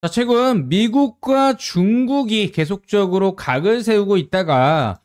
자, 최근 미국과 중국이 계속적으로 각을 세우고 있다가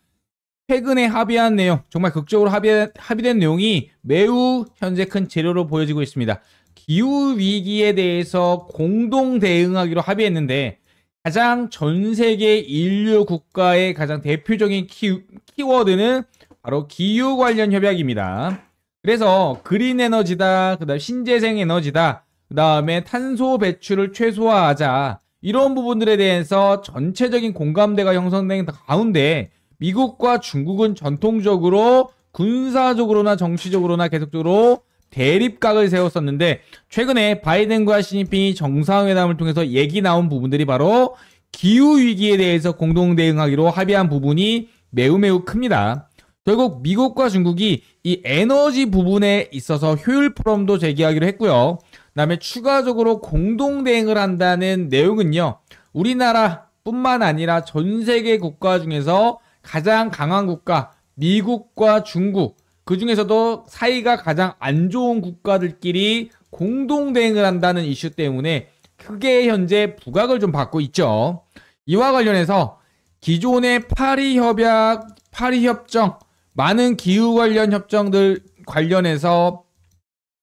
최근에 합의한 내용, 정말 극적으로 합의, 합의된 내용이 매우 현재 큰 재료로 보여지고 있습니다. 기후 위기에 대해서 공동 대응하기로 합의했는데 가장 전 세계 인류 국가의 가장 대표적인 키, 키워드는 바로 기후 관련 협약입니다. 그래서 그린 에너지다, 그 다음 신재생 에너지다, 그 다음에 탄소 배출을 최소화하자 이런 부분들에 대해서 전체적인 공감대가 형성된 가운데 미국과 중국은 전통적으로 군사적으로나 정치적으로나 계속적으로 대립각을 세웠었는데 최근에 바이든과 시진핑이 정상회담을 통해서 얘기 나온 부분들이 바로 기후 위기에 대해서 공동 대응하기로 합의한 부분이 매우 매우 큽니다. 결국 미국과 중국이 이 에너지 부분에 있어서 효율 포럼도 제기하기로 했고요. 그다음에 추가적으로 공동 대행을 한다는 내용은요. 우리나라뿐만 아니라 전 세계 국가 중에서 가장 강한 국가 미국과 중국 그 중에서도 사이가 가장 안 좋은 국가들끼리 공동 대응을 한다는 이슈 때문에 크게 현재 부각을 좀 받고 있죠. 이와 관련해서 기존의 파리 협약, 파리 협정, 많은 기후 관련 협정들 관련해서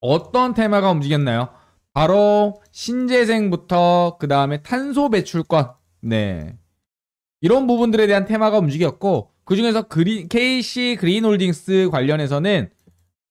어떤 테마가 움직였나요? 바로 신재생부터 그 다음에 탄소 배출권 네 이런 부분들에 대한 테마가 움직였고 그 중에서 그린, KC 그린홀딩스 관련해서는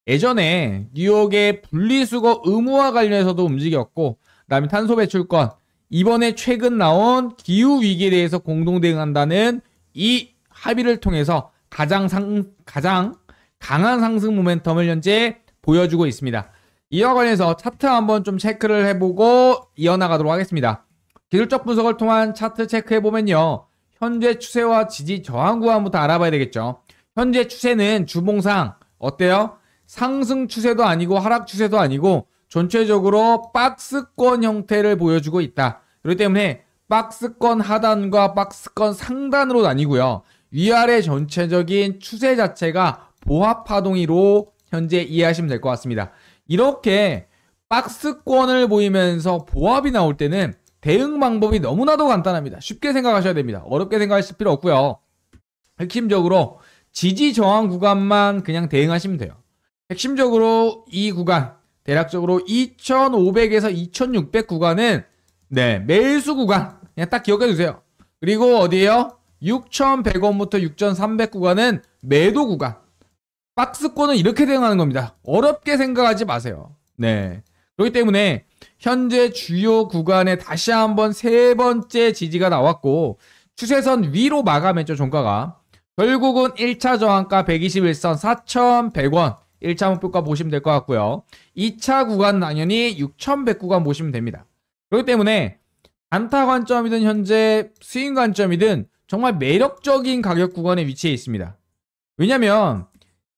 예전에 뉴욕의 분리수거 의무화 관련해서도 움직였고 그 다음에 탄소 배출권 이번에 최근 나온 기후 위기에 대해서 공동 대응한다는 이 합의를 통해서 가장 상, 가장 강한 상승 모멘텀을 현재 보여주고 있습니다. 이와 관련해서 차트 한번 좀 체크를 해보고 이어나가도록 하겠습니다. 기술적 분석을 통한 차트 체크해보면요. 현재 추세와 지지 저항 구간부터 알아봐야 되겠죠. 현재 추세는 주봉상 어때요? 상승 추세도 아니고 하락 추세도 아니고 전체적으로 박스권 형태를 보여주고 있다. 그렇기 때문에 박스권 하단과 박스권 상단으로 나뉘고요. 위아래 전체적인 추세 자체가 보합 파동이로 현재 이해하시면 될 것 같습니다. 이렇게 박스권을 보이면서 보합이 나올 때는 대응 방법이 너무나도 간단합니다. 쉽게 생각하셔야 됩니다. 어렵게 생각하실 필요 없고요. 핵심적으로 지지 저항 구간만 그냥 대응하시면 돼요. 핵심적으로 이 구간, 대략적으로 2500에서 2600 구간은 네, 매수 구간. 그냥 딱 기억해 두세요. 그리고 어디에요? 6100원부터 6300 구간은 매도 구간. 박스권은 이렇게 대응하는 겁니다. 어렵게 생각하지 마세요. 네. 그렇기 때문에 현재 주요 구간에 다시 한번 세 번째 지지가 나왔고 추세선 위로 마감했죠, 종가가. 결국은 1차 저항가 121선 4,100원 1차 목표가 보시면 될 것 같고요. 2차 구간 당연히 6,100 구간 보시면 됩니다. 그렇기 때문에 안타 관점이든 현재 수익 관점이든 정말 매력적인 가격 구간에 위치해 있습니다. 왜냐면 하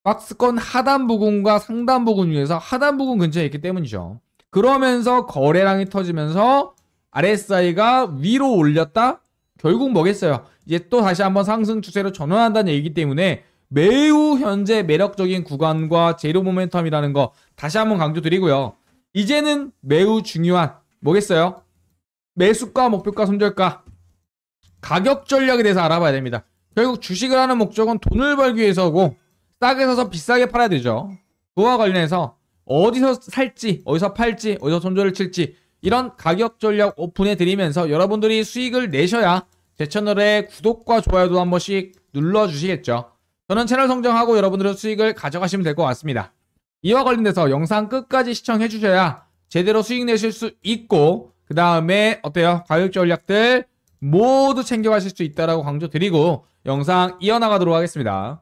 박스권 하단 부근과 상단 부근 위에서 하단 부근 근처에 있기 때문이죠. 그러면서 거래량이 터지면서 RSI가 위로 올렸다? 결국 뭐겠어요? 이제 또 다시 한번 상승 추세로 전환한다는 얘기기 때문에 매우 현재 매력적인 구간과 재료 모멘텀이라는 거 다시 한번 강조드리고요. 이제는 매우 중요한 뭐겠어요? 매수가, 목표가, 손절가 가격 전략에 대해서 알아봐야 됩니다. 결국 주식을 하는 목적은 돈을 벌기 위해서고 싸게 사서 비싸게 팔아야 되죠. 그와 관련해서 어디서 살지, 어디서 팔지, 어디서 손절을 칠지 이런 가격 전략 오픈해 드리면서 여러분들이 수익을 내셔야 제 채널의 구독과 좋아요도 한 번씩 눌러주시겠죠. 저는 채널 성장하고 여러분들의 수익을 가져가시면 될 것 같습니다. 이와 관련돼서 영상 끝까지 시청해 주셔야 제대로 수익 내실 수 있고 그 다음에 어때요? 가격 전략들 모두 챙겨가실 수 있다라고 강조드리고 영상 이어나가도록 하겠습니다.